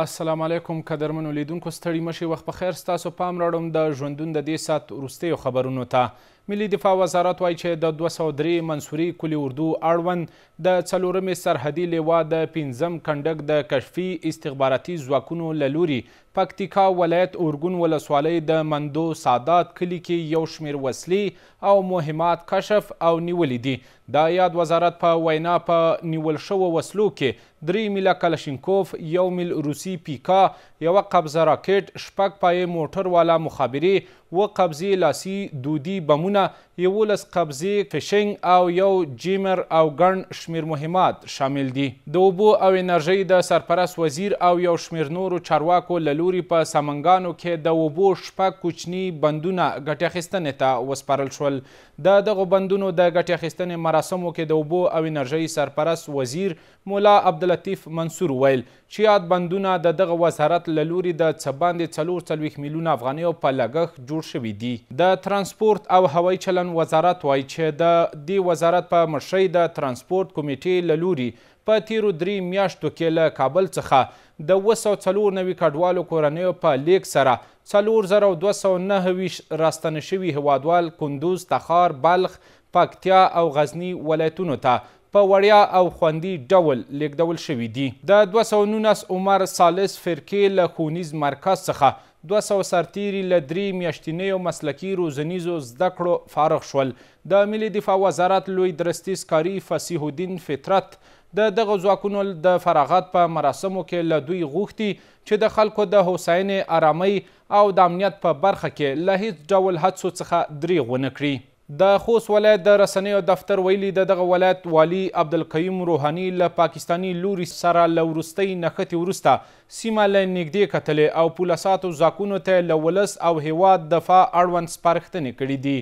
السلام علیکم قدرمنو لیدونکو ستړي مشي وخت په خیر ستاسو پام راړم د ژوندون د دې سات وروستیو خبرونو ته ملي دفاع وزارت وایي چې د 203 منصوري کلي اردو اړوند د څلورمې سرحدي لیوا د پنځم کنډک د کشفي استخباراتي ځواکونو له لوري پکتیکا ولایت اورګون ولسوالۍ د مندو سادات کلي کې یو شمیر وسلې او مهمات کشف او نیولې دي د یاد وزارت په وینا په نیول شوو وسلو کې درې میله کلشینکوف یو میل روسي پیکا یوه قبضه راکټ شپږ پایې موټر والا مخابرې و قبضې لاسي دودي بمونه ګامونه یولس قبضې فشنګ او یو جیمر او ګڼ شمیر مهمات شامل دي د اوبو او انرژۍ د سرپرست وزیر او یو شمیر نورو چارواکو له لورې په سمنګانو کې د اوبو شپږ کوچني بندونه ګټې اخیستنې ته وسپارل شول د دغو بندونو د ګټې اخیستنې مراسمو کې د اوبو او انرژۍ سرپرست وزیر مولا عبداللطیف منصور ویل چې یاد بندونه د دغه وزارت له لورې د څه باندې څلور څلوېښت میلیونه افغانیو په لګښت جوړ شوي دي د ترانسپورت او هوا هوایي چلن وزارت وایي چې د دې وزارت په مشرۍ د ترانسپورت کمیټې له لوري په تیرو درې میاشتو کې له کابل څخه د اوه سوه څلور نوي کډوالو کورنیو په لیک سره څلور زره دوه سوه نهه ویشت راستانه شوي هیوادوال کندوز تخار بلخ پکتیا او غزني ولایتونو ته په وړیا او خوندي ډول لیږدول شوي دي د دوه سوه نولس عمر سالس فرقې له ښوونیز مرکز څخه 200 سرتیري له درې میاشتنیو مسلکي روزنیزو زده کړو فارغ شول د ملي دفاع وزارت لوی درستیز کاري فسیح الدین فطرت د دغه ځواکونو د فراغت په مراسمو کې له دوی غوښتي چې د خلکو د هوساینې ارامۍ او د امنیت په برخه کې له هیڅ ډول هڅو څخه دریغ ونه کړي د خوست ولایت د رسنیو دفتر ویلي د دغه ولایت والی عبدالقیوم روحاني له پاکستانی لوري سره له وروستۍ نښتې وروسته سیمه له نږدې کتلې او پولساتو ځواکونو ته له ولس او هیواد دفاع اړوند سپارښتنې کړي دي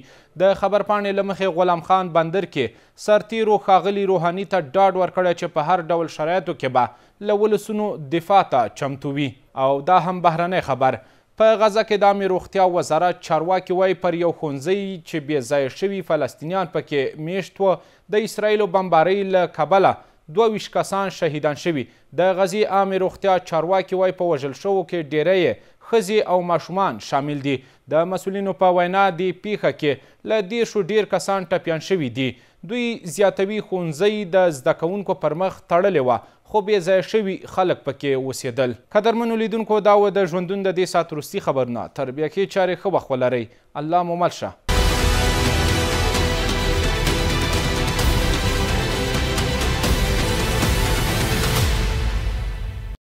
د خبرپاڼې له مخې غلام خان بندر کې سرتیرو ښاغلي روحاني ته ډاډ ورکړی چې په هر ډول شرایطو کې به له ولسونو دفاع ته چمتو وي او دا هم بهرنی خبر په غزه کې د امیر روغتیا وزارت چارواکي وایي پر یو ښوونځی چې بې ځایه شوي فلسطینیان پکې میشت و د اسرایلو بمبارۍ له کبله دوه ویشت کسان شهیدان شوي د غزې عامې روغتیا چارواکي وایي په وژل شوو کې ډیری ښځې او ماشومان شامل دي د مسولینو په وینا د پیښه کې له دیرشو ډیر کسان ټپیان شوي دي دوی زیاتوي ښوونځی د زده کوونکو پر مخ تړلې وه خو بې ځایه شوي خلک پکې اوسېدل قدرمنو لیدونکو دا و د ژوندون د دې سات وروستي خبرونه تر بیا کې چارې ښه وخت ولرئ الله مو مل شه